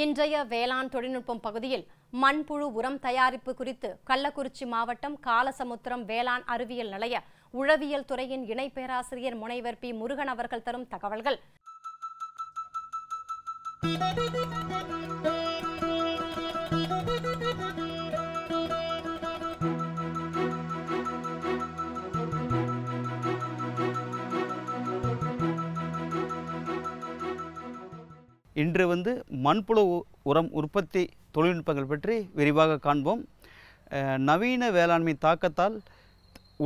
இன்றைய வேளாண் தொழில்நுட்பம் பகுதியில் மண்புழு உரம் தயாரிப்பு குறித்து கள்ளக்குறிச்சி மாவட்டம் காலசமுத்திரம் வேளாண் அறிவியல் நிலைய உழவியல் துறையின் இணை பேராசிரியர் முனைவர் பி முருகன் அவர்கள் தரும் தகவல்கள் Thank you. இன்று வந்து மண்புழு உரம் உற்பத்தி தொழில்நுட்பங்கள் பற்றி விரிவாக காண்போம் நவீன வேளாண்மை தாக்கத்தால்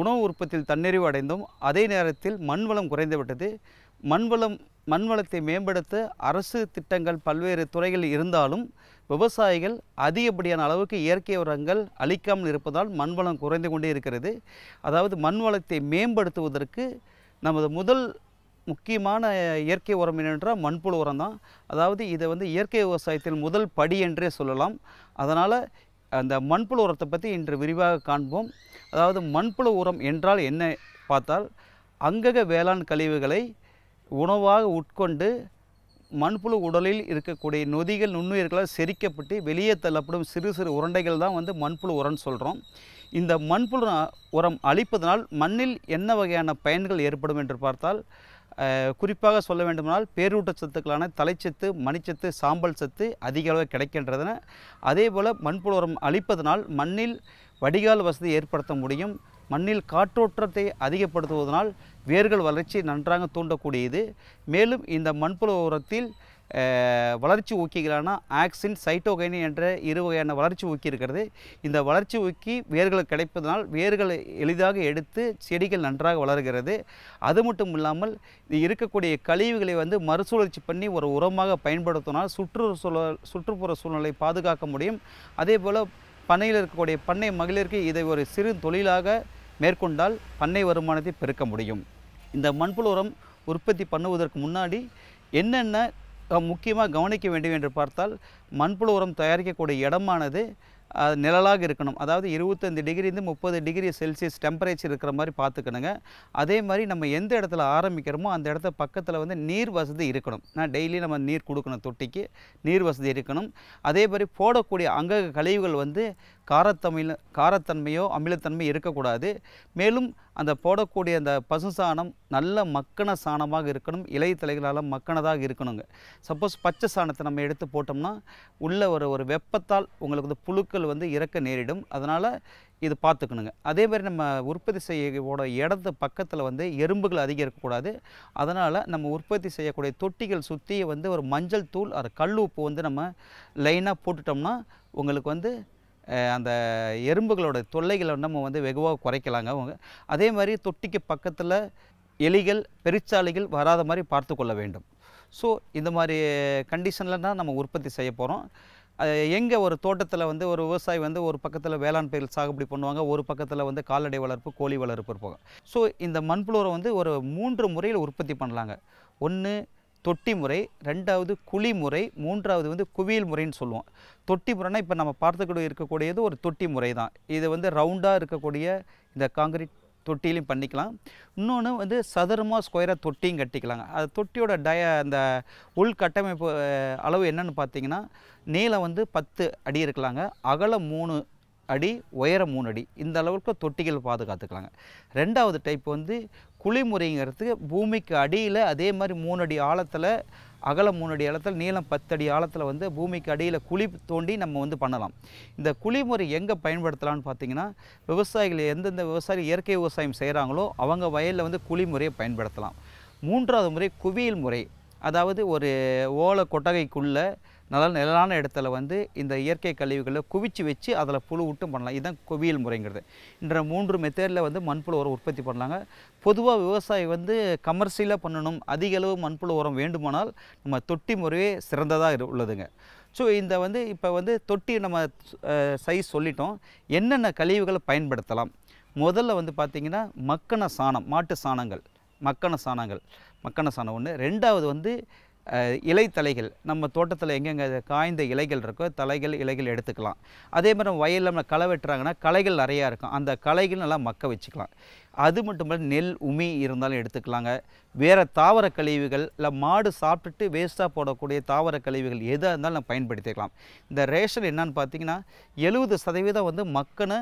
உணவு உற்பத்தியில் தன்னிறைவு அடைந்தோம் அதே நேரத்தில் மண்வளம் குறைந்துவிட்டது மண்வளம் மண்வளத்தை மேம்படுத்த அரசு திட்டங்கள் பல்வேறு துறைகளில் இருந்தாலும் விவசாயிகள் அதிகப்படியான அளவுக்கு இயற்கை உரங்கள் அளிக்காமல் இருப்பதால் மண்வளம் குறைந்து கொண்டே இருக்கிறது அதாவது மண்வளத்தை மேம்படுத்துவதற்கு நமது முதல் முக்கியமான இயற்கை உரம் என்னென்றால் மண்புழு உரம் தான் அதாவது இதை வந்து இயற்கை விவசாயத்தில் முதல் படி என்றே சொல்லலாம் அதனால் அந்த மண்புழு உரத்தை பற்றி இன்று விரிவாக காண்போம் அதாவது மண்புழு உரம் என்றால் என்ன பார்த்தால் அங்கக வேளாண் கழிவுகளை உணவாக உட்கொண்டு மண்புழு உடலில் இருக்கக்கூடிய நொதிகள் நுண்ணுயிர்களால் செரிக்கப்பட்டு வெளியே தள்ளப்படும் சிறு சிறு உருண்டைகள் தான் வந்து மண்புழு உரம்னு சொல்கிறோம் இந்த மண்புழு உரம் அழிப்பதனால் மண்ணில் என்ன வகையான பயன்கள் ஏற்படும் என்று பார்த்தால் குறிப்பாக சொல்ல வேண்டுமானால் பேரூட்டச்சத்துக்களான தலைச்சத்து மணிச்சத்து சாம்பல் சத்து அதிக அளவு கிடைக்கின்றன அதே போல் மண்புழு உரம் அளிப்பதனால் மண்ணில் வடிகால் வசதி ஏற்படுத்த முடியும் மண்ணில் காற்றோற்றத்தை அதிகப்படுத்துவதனால் வேர்கள் வளர்ச்சி நன்றாக தூண்டக்கூடியது மேலும் இந்த மண்புல உரத்தில் வளர்ச்சி ஊக்கிகளான ஆக்சின் சைட்டோகைனி என்ற இரு வகையான வளர்ச்சி ஊக்கி இருக்கிறது இந்த வளர்ச்சி ஊக்கி வேர்களுக்கு கிடைப்பதனால் வேர்களை எளிதாக எடுத்து செடிகள் நன்றாக வளர்கிறது அது மட்டும் இல்லாமல் இருக்கக்கூடிய கழிவுகளை வந்து மறுசுழற்சி பண்ணி ஒரு உரமாக பயன்படுத்தினால் சுற்றுச்சூழல் சுற்றுப்புற சூழ்நிலை பாதுகாக்க முடியும் அதே போல் பண்ணையில் இருக்கக்கூடிய பண்ணை மகளிருக்கு இதை ஒரு சிறு தொழிலாக மேற்கொண்டால் பண்ணை வருமானத்தை பெருக்க முடியும் இந்த மண்புழு உரம் உற்பத்தி பண்ணுவதற்கு முன்னாடி என்னென்ன முக்கியமாக கவனிக்க வேண்டும் என்று பார்த்தால் மண்புழு உரம் தயாரிக்கக்கூடிய இடமானது நிழலாக இருக்கணும் அதாவது இருபத்தஞ்சி டிகிரிந்து முப்பது டிகிரி செல்சியஸ் டெம்பரேச்சர் இருக்கிற மாதிரி பார்த்துக்கணுங்க அதே மாதிரி நம்ம எந்த இடத்துல ஆரம்பிக்கிறோமோ அந்த இடத்த பக்கத்தில் வந்து நீர் வசதி இருக்கணும் நான் டெய்லி நம்ம நீர் கொடுக்கணும் தொட்டிக்கு நீர் வசதி இருக்கணும் அதே மாதிரி போடக்கூடிய அங்க கழிவுகள் வந்து காரத்தமிழ் காரத்தன்மையோ அமிலத்தன்மையோ இருக்கக்கூடாது மேலும் அந்த போடக்கூடிய அந்த பசு சாணம் நல்ல மக்கண சாணமாக இருக்கணும் இலை தலைகளால் மக்கணதாக இருக்கணுங்க சப்போஸ் பச்சை சாணத்தை நம்ம எடுத்து போட்டோம்னா உள்ள ஒரு ஒரு வெப்பத்தால் உங்களுக்கு வந்து புழுக்கள் வந்து இறக்க நேரிடும் அதனால் இது பார்த்துக்கணுங்க அதே மாதிரி நம்ம உற்பத்தி செய்யோட இடத்து பக்கத்தில் வந்து எறும்புகள் அதிகம் இருக்கக்கூடாது அதனால் நம்ம உற்பத்தி செய்யக்கூடிய தொட்டிகள் சுற்றி வந்து ஒரு மஞ்சள் தூள் அது கல் உப்பு வந்து நம்ம லைனாக போட்டுட்டோம்னா உங்களுக்கு வந்து அந்த எறும்புகளோட தொல்லைகளை நம்ம வந்து வெகுவாக குறைக்கலாங்க அவங்க அதே மாதிரி தொட்டிக்கு பக்கத்தில் எலிகள் பெருச்சாலைகள் வராத மாதிரி பார்த்து கொள்ள வேண்டும் ஸோ இந்த மாதிரி கண்டிஷனில் தான் நம்ம உற்பத்தி செய்ய போகிறோம் எங்கே ஒரு தோட்டத்தில் வந்து ஒரு விவசாயி வந்து ஒரு பக்கத்தில் வேளாண் பயிர் சாகுபடி பண்ணுவாங்க ஒரு பக்கத்தில் வந்து கால்நடை வளர்ப்பு கோழி வளர்ப்பு இருப்பாங்க ஸோ இந்த மண்புழுவை வந்து ஒரு மூன்று முறையில் உற்பத்தி பண்ணலாங்க ஒன்று தொட்டி முறை ரெண்டாவது குழி முறை மூன்றாவது வந்து குவியல் முறைன்னு சொல்லுவோம் தொட்டி முறைன்னா இப்போ நம்ம பார்த்துக்கூடிய இருக்கக்கூடியது ஒரு தொட்டி முறை தான் இது வந்து ரவுண்டாக இருக்கக்கூடிய இந்த காங்கிரீட் தொட்டிலையும் பண்ணிக்கலாம் இன்னொன்று வந்து சதுரமாக ஸ்கொயராக தொட்டியும் கட்டிக்கலாங்க அது தொட்டியோட டய அந்த உள்கட்டமைப்பு அளவு என்னென்னு பார்த்தீங்கன்னா நீளம் வந்து பத்து அடி இருக்கலாங்க அகலம் மூணு அடி உயரம் மூணு அடி இந்த அளவுக்கு தொட்டிகள் பாதுகாத்துக்கலாங்க ரெண்டாவது டைப் வந்து குழிமுறைங்கிறது பூமிக்கு அடியில் அதே மாதிரி மூணு அடி ஆழத்தில் அகலம் மூணு அடி ஆழத்தில் நீளம் பத்தடி ஆழத்தில் வந்து பூமிக்கு அடியில் குழி தோண்டி நம்ம வந்து பண்ணலாம் இந்த குழிமுறை எங்கே பயன்படுத்தலாம்னு பார்த்தீங்கன்னா விவசாயிகள் எந்தெந்த விவசாயிகள் இயற்கை விவசாயம் செய்கிறாங்களோ அவங்க வயலில் வந்து குழிமுறையை பயன்படுத்தலாம் மூன்றாவது முறை குவியல் முறை அதாவது ஒரு ஓலை கொட்டகைக்குள்ளே நல்ல நிழலான இடத்துல வந்து இந்த இயற்கை கழிவுகளை குவிச்சு வச்சு அதில் புழு விட்டும் பண்ணலாம் இதுதான் குவியல் முறைங்கிறது என்ற மூன்று மெத்தேடில் வந்து மண்புழு உரம் உற்பத்தி பண்ணலாங்க பொதுவாக விவசாயி வந்து கமர்ஷியலாக பண்ணணும் அதிக அளவு மண்புழு உரம் வேண்டுமானால் நம்ம தொட்டி முறையே சிறந்ததாக உள்ளதுங்க ஸோ இந்த வந்து இப்போ வந்து தொட்டி நம்ம சைஸ் சொல்லிட்டோம் என்னென்ன கழிவுகளை பயன்படுத்தலாம் முதல்ல வந்து பார்த்திங்கன்னா மக்கண சாணம் மாட்டு சாணங்கள் மக்கண சாணங்கள் மக்கண சாணம் ஒன்று ரெண்டாவது வந்து இலை தலைகள் நம்ம தோட்டத்தில் எங்கெங்கே காய்ந்த இலைகள் இருக்கோ தலைகள் இலைகள் எடுத்துக்கலாம் அதே மாதிரி நம்ம வயலில் நம்ம களை வெட்டுறாங்கன்னா களைகள் நிறையா இருக்கும் அந்த களைகள் நல்லா மக்க வச்சுக்கலாம் அது மட்டும் இல்லை நெல் உமி இருந்தாலும் எடுத்துக்கலாங்க வேறு தாவர கழிவுகள் இல்லை மாடு சாப்பிட்டுட்டு வேஸ்ட்டாக போடக்கூடிய தாவர கழிவுகள் எதாக இருந்தாலும் நம்ம பயன்படுத்திக்கலாம் இந்த ரேஷன் என்னன்னு பார்த்தீங்கன்னா எழுபது சதவீதம் வந்து மக்கனு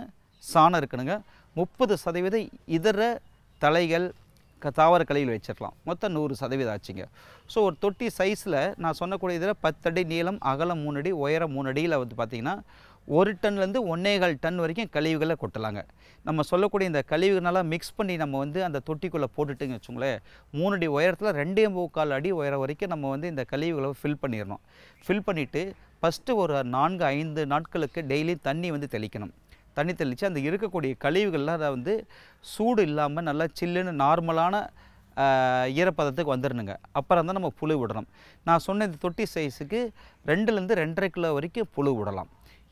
சாணம் இருக்கணுங்க முப்பது சதவீதம் இதர தலைகள் தாவர கலையில் வச்சிடலாம் மொத்தம் நூறு சதவீதம் ஆச்சுங்க ஸோ ஒரு தொட்டி சைஸில் நான் சொன்னக்கூடிய இதில் பத்தடி நீளம் அகலம் மூணு அடி உயரம் மூணு அடியில் வந்து பார்த்திங்கன்னா ஒரு டன்லேருந்து ஒன்னேகால் டன் வரைக்கும் கழிவுகளை கொட்டலாங்க நம்ம சொல்லக்கூடிய இந்த கழிவுகள்னால மிக்ஸ் பண்ணி நம்ம வந்து அந்த தொட்டிக்குள்ளே போட்டுட்டுங்க வச்சுங்களேன் மூணு அடி உயரத்தில் ரெண்டே முக்கால் அடி உயரம் வரைக்கும் நம்ம வந்து இந்த கழிவுகளை ஃபில் பண்ணிடணும் ஃபில் பண்ணிவிட்டு ஃபஸ்ட்டு ஒரு நான்கு ஐந்து நாட்களுக்கு டெய்லி தண்ணி வந்து தெளிக்கணும் தண்ணி தெளித்து அந்த இருக்கக்கூடிய கழிவுகள்லாம் அதை வந்து சூடு இல்லாமல் நல்லா சில்லுன்னு நார்மலான ஈரப்பதத்துக்கு வந்துடணுங்க அப்புறம் தான் நம்ம புழு விடணும் நான் சொன்ன இந்த தொட்டி சைஸுக்கு ரெண்டுலேருந்து ரெண்டரை கிலோ வரைக்கும் புழு விடலாம்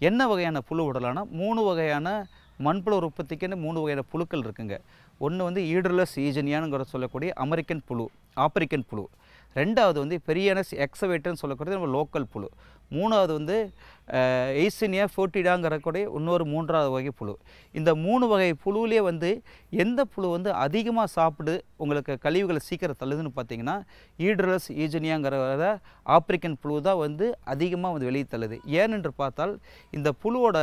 என்ன வகையான புழு விடலாம்னா மூணு வகையான மண்புழு உற்பத்திக்குன்னு மூணு வகையான புழுக்கள் இருக்குங்க ஒன்று வந்து ஈடுல சீஜனியானுங்கிற சொல்லக்கூடிய அமெரிக்கன் புழு ஆப்பிரிக்கன் புழு ரெண்டாவது வந்து பெரியனஸ் எக்ஸவேட்டர்னு சொல்லக்கூடிய நம்ம லோக்கல் புழு மூணாவது வந்து எய்சினியா ஃபோர்டிடாங்கிறக்கூடிய இன்னொரு மூன்றாவது வகை புழு இந்த மூணு வகை புழுவிலே வந்து எந்த புழு வந்து அதிகமாக சாப்பிடு உங்களுக்கு கழிவுகளை சீக்கிரம் தள்ளுதுன்னு பார்த்தீங்கன்னா ஈட்ரலஸ் ஈஜினியாங்கிறத ஆப்பிரிக்கன் புழு தான் வந்து அதிகமாக வந்து வெளியே தள்ளுது ஏனென்று பார்த்தால் இந்த புழுவோட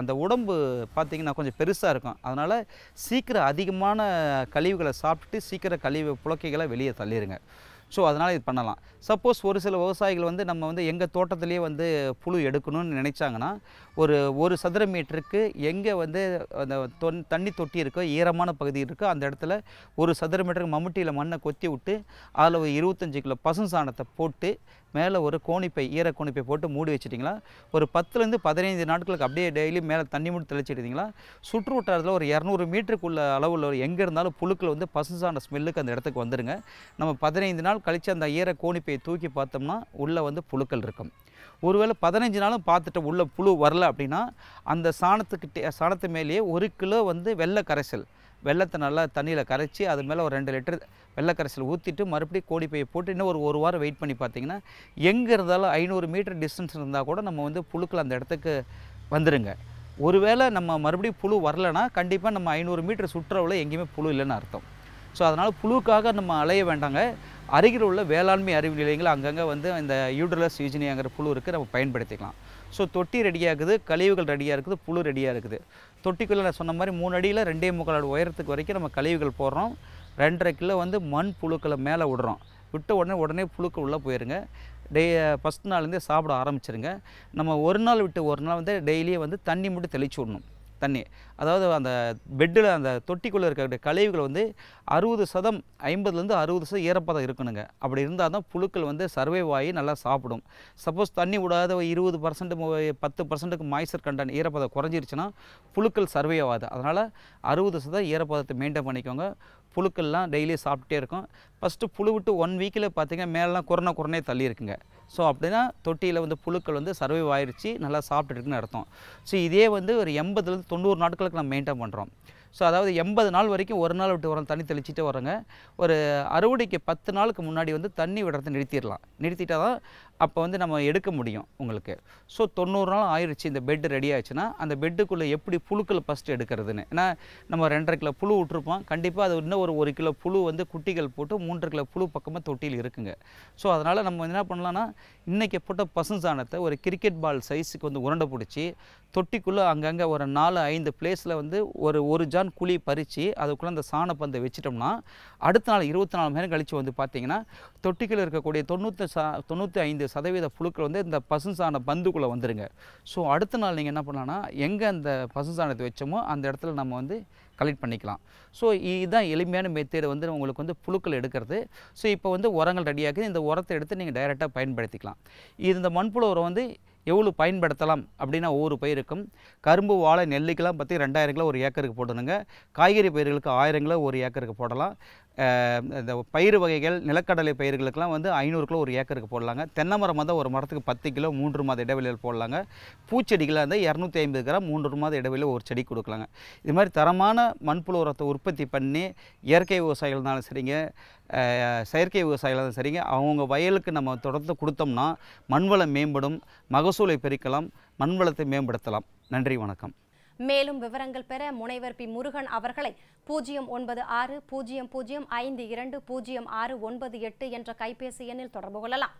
அந்த உடம்பு பார்த்திங்கன்னா கொஞ்சம் பெருசாக இருக்கும் அதனால் சீக்கிரம் அதிகமான கழிவுகளை சாப்பிட்டு சீக்கிரம் கழிவு புழக்கைகளை வெளியே தள்ளிடுங்க ஸோ அதனால் இது பண்ணலாம் சப்போஸ் ஒரு சில விவசாயிகள் வந்து நம்ம வந்து எங்கள் தோட்டத்துலேயே வந்து புழு எடுக்கணும்னு நினச்சாங்கன்னா ஒரு ஒரு சதுர மீட்டருக்கு எங்கே வந்து அந்த தொன் தண்ணி தொட்டி இருக்கோ ஈரமான பகுதி இருக்கோ அந்த இடத்துல ஒரு சதுர மீட்டருக்கு மம்முட்டியில் மண்ணை கொத்தி விட்டு அதில் ஒரு இருபத்தஞ்சி கிலோ பசும் சாணத்தை போட்டு மேலே ஒரு கோணிப்பை ஈர கோணிப்பை போட்டு மூடி வச்சிட்டிங்களா ஒரு பத்துலேருந்து பதினைந்து நாட்களுக்கு அப்படியே டெய்லி மேலே தண்ணி மூடி தெளிச்சிட்டிங்களா சுற்று வட்டாரத்தில் ஒரு இரநூறு மீட்டருக்குள்ள அளவில் எங்கே இருந்தாலும் புழுக்கில் வந்து பசு ஸ்மெல்லுக்கு அந்த இடத்துக்கு வந்துடுங்க நம்ம பதினைந்து நாள் கழித்து அந்த ஈர கோணிப்பையை தூக்கி பார்த்தோம்னா உள்ளே வந்து புழுக்கள் இருக்கும் ஒருவேளை பதினஞ்சு நாளும் பார்த்துட்டு உள்ளே புழு வரல அப்படின்னா அந்த சாணத்துக்கிட்டே சாணத்து மேலேயே ஒரு கிலோ வந்து வெள்ளை கரைசல் வெள்ளத்தை நல்லா தண்ணியில் கரைச்சி அது மேலே ஒரு ரெண்டு லிட்டர் வெள்ளக்கரைசல் ஊற்றிட்டு மறுபடியும் கோடி பையை போட்டு இன்னும் ஒரு ஒரு வாரம் வெயிட் பண்ணி பார்த்தீங்கன்னா எங்கே இருந்தாலும் ஐநூறு மீட்டர் டிஸ்டன்ஸ் இருந்தால் கூட நம்ம வந்து புழுக்கள் அந்த இடத்துக்கு வந்துடுங்க ஒருவேளை நம்ம மறுபடியும் புழு வரலைன்னா கண்டிப்பாக நம்ம ஐநூறு மீட்டர் சுற்றுறவுல எங்கேயுமே புழு இல்லைன்னு அர்த்தம் ஸோ அதனால் புழுக்காக நம்ம அலைய வேண்டாங்க அருகில் உள்ள வேளாண்மை அறிவு நிலையங்கள் அங்கங்கே வந்து இந்த யூட்ரலஸ் யூஜினியாங்கிற புழு இருக்குது நம்ம பயன்படுத்திக்கலாம் ஸோ தொட்டி ரெடியாகுது கழிவுகள் ரெடியாக இருக்குது புழு ரெடியாக இருக்குது தொட்டிக்குள்ளே நான் சொன்ன மாதிரி மூணு அடியில் ரெண்டே முக்கால் உயரத்துக்கு வரைக்கும் நம்ம கழிவுகள் போடுறோம் ரெண்டரை கிலோ வந்து மண் புழுக்களை மேலே விடுறோம் விட்ட உடனே உடனே புழுக்கள் உள்ளே போயிருங்க டே ஃபஸ்ட் நாள்லேருந்தே சாப்பிட ஆரம்பிச்சிருங்க நம்ம ஒரு நாள் விட்டு ஒரு நாள் வந்து டெய்லியே வந்து தண்ணி மட்டும் தெளிச்சு விடணும் தண்ணி அதாவது அந்த பெட்டில் அந்த தொட்டிக்குள்ளே இருக்கக்கூடிய கழிவுகள் வந்து அறுபது சதம் ஐம்பதுலேருந்து அறுபது சதம் ஈரப்பதம் இருக்கணுங்க அப்படி இருந்தால் தான் புழுக்கள் வந்து சர்வைவ் ஆகி நல்லா சாப்பிடும் சப்போஸ் தண்ணி விடாத இருபது பர்சன்ட்டு பத்து பர்சன்ட்டுக்கு மாய்ச்சர் கண்டன் ஈரப்பதம் குறைஞ்சிருச்சுன்னா புழுக்கள் சர்வே ஆகாது அதனால் அறுபது சதம் ஈரப்பதத்தை மெயின்டைன் பண்ணிக்கோங்க புழுக்கள்லாம் டெய்லியும் சாப்பிட்டே இருக்கும் ஃபஸ்ட்டு புழு விட்டு ஒன் வீக்கில் பார்த்திங்கன்னா மேலெலாம் குறனை குறனே இருக்குங்க ஸோ அப்படின்னா தொட்டியில் வந்து புழுக்கள் வந்து சர்வைவ் ஆயிடுச்சு நல்லா சாப்பிட்டுருக்குன்னு அர்த்தம் ஸோ இதே வந்து ஒரு எண்பதுலேருந்து தொண்ணூறு நாட்களுக்கு நம்ம மெயின்டைன் பண்ணுறோம் ஸோ அதாவது எண்பது நாள் வரைக்கும் ஒரு நாள் விட்டு வரோம் தண்ணி தெளிச்சிட்டே வரோங்க ஒரு அறுவடைக்கு பத்து நாளுக்கு முன்னாடி வந்து தண்ணி விடுறத நிறுத்திடலாம் நிறுத்திட்டால் தான் அப்போ வந்து நம்ம எடுக்க முடியும் உங்களுக்கு ஸோ தொண்ணூறு நாள் ஆயிடுச்சு இந்த பெட்டு ரெடி ஆயிடுச்சுன்னா அந்த பெட்டுக்குள்ளே எப்படி புழுக்கள் ஃபஸ்ட்டு எடுக்கிறதுன்னு ஏன்னா நம்ம ரெண்டரை கிலோ புழு விட்டுருப்போம் கண்டிப்பாக அது இன்னும் ஒரு ஒரு கிலோ புழு வந்து குட்டிகள் போட்டு மூன்று கிலோ புழு பக்கமாக தொட்டியில் இருக்குங்க ஸோ அதனால் நம்ம என்ன பண்ணலான்னா இன்றைக்கி போட்ட பசு சாணத்தை ஒரு கிரிக்கெட் பால் சைஸுக்கு வந்து உருண்டை பிடிச்சி தொட்டிக்குள்ளே அங்கங்கே ஒரு நாலு ஐந்து பிளேஸில் வந்து ஒரு ஒரு ஜான் குழி பறித்து அதுக்குள்ளே அந்த சாணப்பந்தை வச்சிட்டோம்னா அடுத்த நாள் இருபத்தி நாலு மணி நேரம் கழித்து வந்து பார்த்திங்கன்னா தொட்டிகள் இருக்கக்கூடிய தொண்ணூற்றி சா தொண்ணூற்றி ஐந்து சதவீத புழுக்கள் வந்து இந்த பசுஞ்சாண பந்துக்குள்ளே வந்துடுங்க ஸோ அடுத்த நாள் நீங்கள் என்ன பண்ணலான்னா எங்கே அந்த சாணத்தை வச்சோமோ அந்த இடத்துல நம்ம வந்து கலெக்ட் பண்ணிக்கலாம் ஸோ இதுதான் எளிமையான மெத்தேடு வந்து உங்களுக்கு வந்து புழுக்கள் எடுக்கிறது ஸோ இப்போ வந்து உரங்கள் ரெடியாகுது இந்த உரத்தை எடுத்து நீங்கள் டைரெக்டாக பயன்படுத்திக்கலாம் இது இந்த மண்புழு உரம் வந்து எவ்வளோ பயன்படுத்தலாம் அப்படின்னா ஒவ்வொரு பயிருக்கும் கரும்பு வாழை நெல்லுக்கெல்லாம் பற்றி ரெண்டாயிரம் கிலோ ஒரு ஏக்கருக்கு போடணுங்க காய்கறி பயிர்களுக்கு ஆயிரம் கிலோ ஒரு ஏக்கருக்கு போடலாம் இந்த பயிர் வகைகள் நிலக்கடலை பயிர்களுக்கெல்லாம் வந்து ஐநூறு கிலோ ஒரு ஏக்கருக்கு போடலாங்க தென்னை மரம் வந்து ஒரு மரத்துக்கு பத்து கிலோ மூன்று மாத இடைவெளியில் போடலாங்க பூச்செடிகளை வந்து இரநூத்தி ஐம்பது கிராம் மூன்று மாத இடைவெளியில் ஒரு செடி கொடுக்கலாங்க இது மாதிரி தரமான மண்புழு உரத்தை உற்பத்தி பண்ணி இயற்கை விவசாயிகள்னாலும் சரிங்க செயற்கை விவசாயிகளாலும் சரிங்க அவங்க வயலுக்கு நம்ம தொடர்ந்து கொடுத்தோம்னா மண்வளம் மேம்படும் மகசூலை பெருக்கலாம் மண்வளத்தை மேம்படுத்தலாம் நன்றி வணக்கம் மேலும் விவரங்கள் பெற முனைவர் பி முருகன் அவர்களை பூஜ்ஜியம் ஒன்பது ஆறு பூஜ்ஜியம் பூஜ்ஜியம் ஐந்து இரண்டு பூஜ்ஜியம் ஆறு ஒன்பது எட்டு என்ற கைபேசி எண்ணில் தொடர்பு கொள்ளலாம்